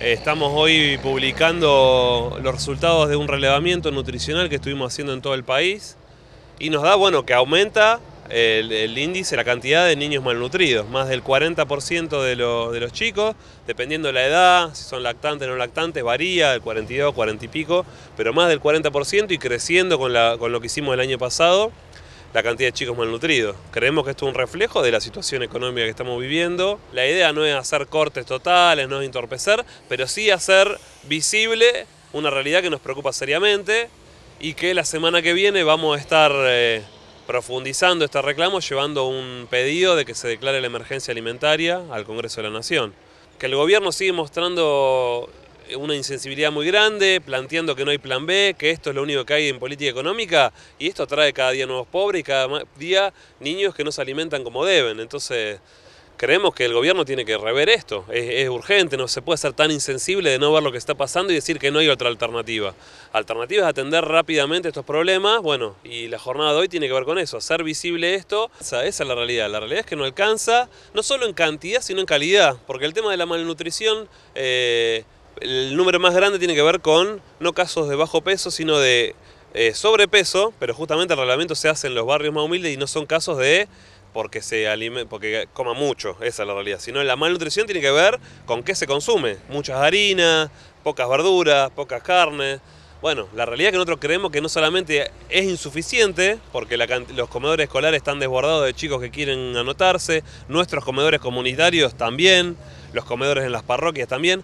Estamos hoy publicando los resultados de un relevamiento nutricional que estuvimos haciendo en todo el país y nos da, bueno, que aumenta el, índice, la cantidad de niños malnutridos, más del 40% de, los chicos, dependiendo de la edad, si son lactantes o no lactantes, varía el 42, 40 y pico, pero más del 40% y creciendo con lo que hicimos el año pasado la cantidad de chicos malnutridos. Creemos que esto es un reflejo de la situación económica que estamos viviendo. La idea no es hacer cortes totales, no es entorpecer, pero sí hacer visible una realidad que nos preocupa seriamente y que la semana que viene vamos a estar eh, profundizando este reclamo, llevando un pedido de que se declare la emergencia alimentaria al Congreso de la Nación. Que el gobierno sigue mostrando una insensibilidad muy grande, planteando que no hay plan B, que esto es lo único que hay en política económica, y esto trae cada día nuevos pobres y cada día niños que no se alimentan como deben. Entonces, creemos que el gobierno tiene que rever esto, es, urgente, no se puede ser tan insensible de no ver lo que está pasando y decir que no hay otra alternativa. Alternativa es atender rápidamente estos problemas, bueno, y la jornada de hoy tiene que ver con eso, hacer visible esto, esa, es la realidad, la realidad es que no alcanza, no solo en cantidad, sino en calidad, porque el tema de la malnutrición... Eh, el número más grande tiene que ver con no casos de bajo peso, sino de eh, sobrepeso, pero justamente el reglamento se hace en los barrios más humildes y no son casos de porque se alimenta. porque coma mucho, esa es la realidad, sino la malnutrición tiene que ver con qué se consume, muchas harinas, pocas verduras, pocas carnes. Bueno, la realidad es que nosotros creemos que no solamente es insuficiente, porque los comedores escolares están desbordados de chicos que quieren anotarse, nuestros comedores comunitarios también, los comedores en las parroquias también,